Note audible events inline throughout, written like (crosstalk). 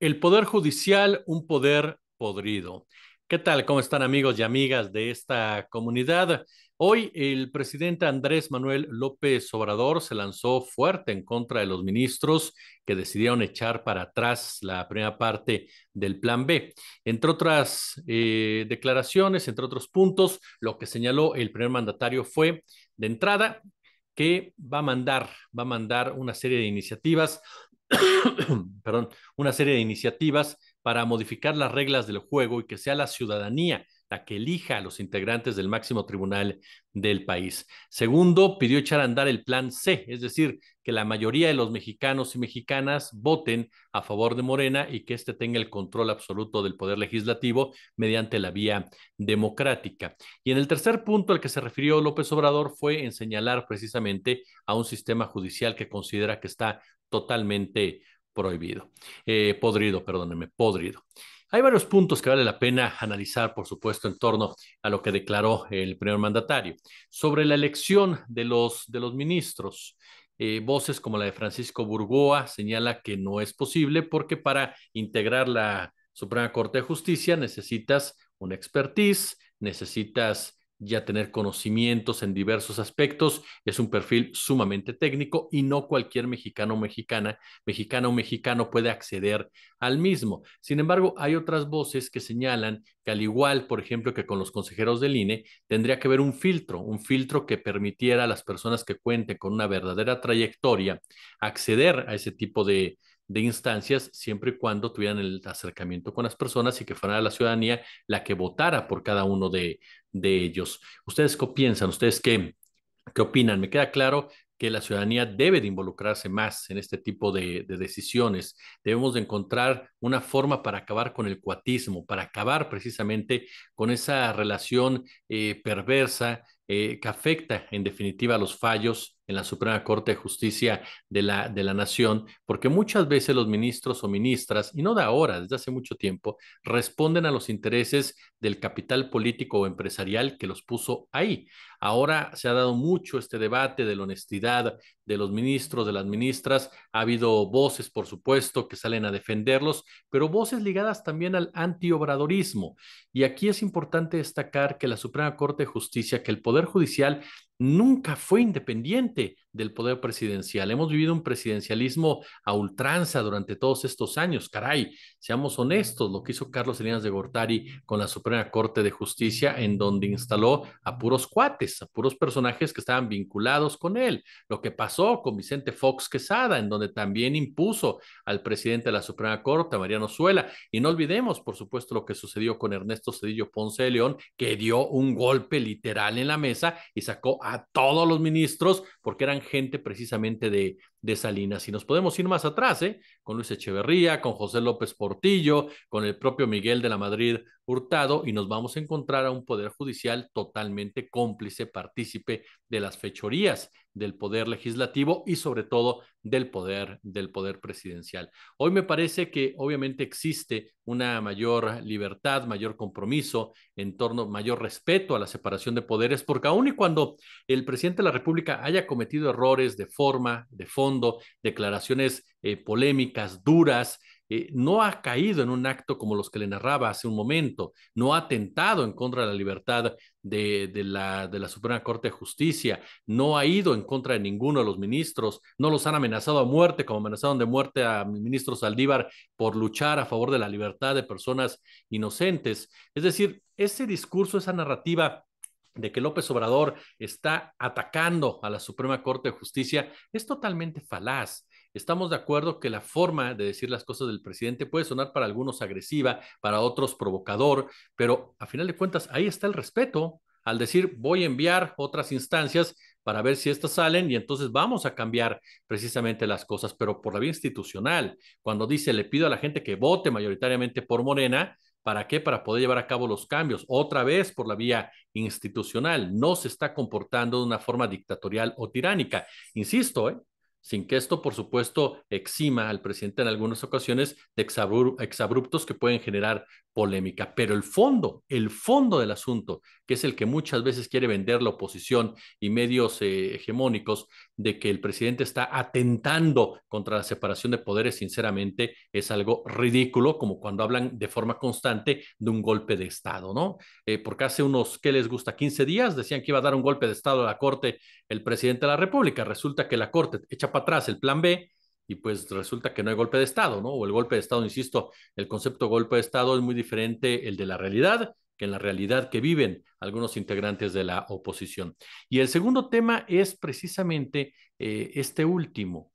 El Poder Judicial, un poder podrido. ¿Qué tal? ¿Cómo están amigos y amigas de esta comunidad? Hoy el presidente Andrés Manuel López Obrador se lanzó fuerte en contra de los ministros que decidieron echar para atrás la primera parte del Plan B. Entre otras eh, declaraciones, entre otros puntos, lo que señaló el primer mandatario fue, de entrada, que va a mandar, va a mandar una serie de iniciativas (coughs) perdón, una serie de iniciativas para modificar las reglas del juego y que sea la ciudadanía la que elija a los integrantes del máximo tribunal del país. Segundo, pidió echar a andar el plan C, es decir, que la mayoría de los mexicanos y mexicanas voten a favor de Morena y que éste tenga el control absoluto del poder legislativo mediante la vía democrática. Y en el tercer punto al que se refirió López Obrador fue en señalar precisamente a un sistema judicial que considera que está totalmente prohibido, eh, podrido, perdóneme, podrido. Hay varios puntos que vale la pena analizar, por supuesto, en torno a lo que declaró el primer mandatario. Sobre la elección de los, de los ministros, eh, voces como la de Francisco Burgoa señala que no es posible porque para integrar la Suprema Corte de Justicia necesitas una expertise, necesitas ya tener conocimientos en diversos aspectos, es un perfil sumamente técnico y no cualquier mexicano o mexicana, mexicano o mexicano puede acceder al mismo. Sin embargo, hay otras voces que señalan que al igual, por ejemplo, que con los consejeros del INE, tendría que haber un filtro, un filtro que permitiera a las personas que cuenten con una verdadera trayectoria acceder a ese tipo de, de instancias siempre y cuando tuvieran el acercamiento con las personas y que fuera la ciudadanía la que votara por cada uno de, ellos. ¿Ustedes qué piensan? ¿Ustedes qué, qué opinan? Me queda claro que la ciudadanía debe de involucrarse más en este tipo de, decisiones. Debemos de encontrar una forma para acabar con el cuatismo, para acabar precisamente con esa relación eh, perversa eh, que afecta en definitiva a los fallos en la Suprema Corte de Justicia de la, de la Nación, porque muchas veces los ministros o ministras, y no de ahora, desde hace mucho tiempo, responden a los intereses del capital político o empresarial que los puso ahí. Ahora se ha dado mucho este debate de la honestidad de los ministros, de las ministras. Ha habido voces, por supuesto, que salen a defenderlos, pero voces ligadas también al antiobradorismo. Y aquí es importante destacar que la Suprema Corte de Justicia, que el Poder Judicial nunca fue independiente del poder presidencial. Hemos vivido un presidencialismo a ultranza durante todos estos años. Caray, seamos honestos, lo que hizo Carlos Salinas de Gortari con la Suprema Corte de Justicia, en donde instaló a puros cuates, a puros personajes que estaban vinculados con él. Lo que pasó con Vicente Fox Quesada, en donde también impuso al presidente de la Suprema Corte, Mariano Suela. Y no olvidemos, por supuesto, lo que sucedió con Ernesto Cedillo Ponce de León, que dio un golpe literal en la mesa y sacó a todos los ministros porque eran gente precisamente de, Salinas. Y nos podemos ir más atrás, ¿eh? con Luis Echeverría, con José López Portillo, con el propio Miguel de la Madrid Hurtado y nos vamos a encontrar a un poder judicial totalmente cómplice, partícipe de las fechorías del poder legislativo y sobre todo del poder del poder presidencial. Hoy me parece que obviamente existe una mayor libertad, mayor compromiso en torno mayor respeto a la separación de poderes, porque aun y cuando el presidente de la República haya cometido errores de forma, de fondo, declaraciones eh, polémicas, duras, eh, no ha caído en un acto como los que le narraba hace un momento, no ha atentado en contra de la libertad de, la, Suprema Corte de Justicia, no ha ido en contra de ninguno de los ministros, no los han amenazado a muerte, como amenazaron de muerte a ministros Saldívar por luchar a favor de la libertad de personas inocentes. Es decir, ese discurso, esa narrativa de que López Obrador está atacando a la Suprema Corte de Justicia es totalmente falaz. Estamos de acuerdo que la forma de decir las cosas del presidente puede sonar para algunos agresiva, para otros provocador, pero a final de cuentas ahí está el respeto al decir voy a enviar otras instancias para ver si estas salen y entonces vamos a cambiar precisamente las cosas, pero por la vía institucional. Cuando dice le pido a la gente que vote mayoritariamente por Morena, ¿Para qué? Para poder llevar a cabo los cambios. Otra vez por la vía institucional. No se está comportando de una forma dictatorial o tiránica. Insisto, ¿eh? sin que esto, por supuesto, exima al presidente en algunas ocasiones de exabruptos que pueden generar polémica, pero el fondo, el fondo del asunto, que es el que muchas veces quiere vender la oposición y medios eh, hegemónicos de que el presidente está atentando contra la separación de poderes, sinceramente es algo ridículo, como cuando hablan de forma constante de un golpe de Estado, ¿no? Eh, porque hace unos, ¿qué les gusta? 15 días decían que iba a dar un golpe de Estado a la Corte el presidente de la República, resulta que la Corte echa para atrás el plan B y pues resulta que no hay golpe de Estado, ¿no? O el golpe de Estado, insisto, el concepto golpe de Estado es muy diferente el de la realidad que en la realidad que viven algunos integrantes de la oposición. Y el segundo tema es precisamente eh, este último.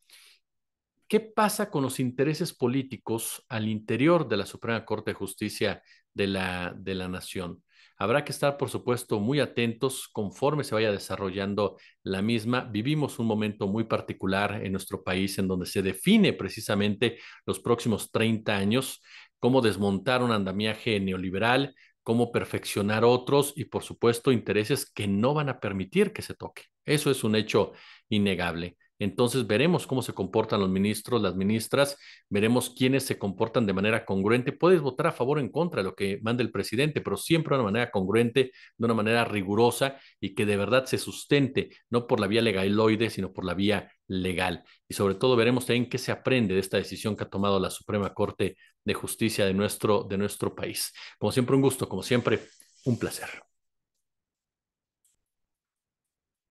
¿Qué pasa con los intereses políticos al interior de la Suprema Corte de Justicia de la Nación? Habrá que estar, por supuesto, muy atentos conforme se vaya desarrollando la misma. Vivimos un momento muy particular en nuestro país en donde se define precisamente los próximos 30 años, cómo desmontar un andamiaje neoliberal, cómo perfeccionar otros y, por supuesto, intereses que no van a permitir que se toque. Eso es un hecho innegable. Entonces veremos cómo se comportan los ministros, las ministras, veremos quiénes se comportan de manera congruente. Puedes votar a favor o en contra de lo que manda el presidente, pero siempre de una manera congruente, de una manera rigurosa y que de verdad se sustente, no por la vía legaloide, sino por la vía legal. Y sobre todo veremos también qué se aprende de esta decisión que ha tomado la Suprema Corte de Justicia de nuestro, de nuestro país. Como siempre, un gusto, como siempre, un placer.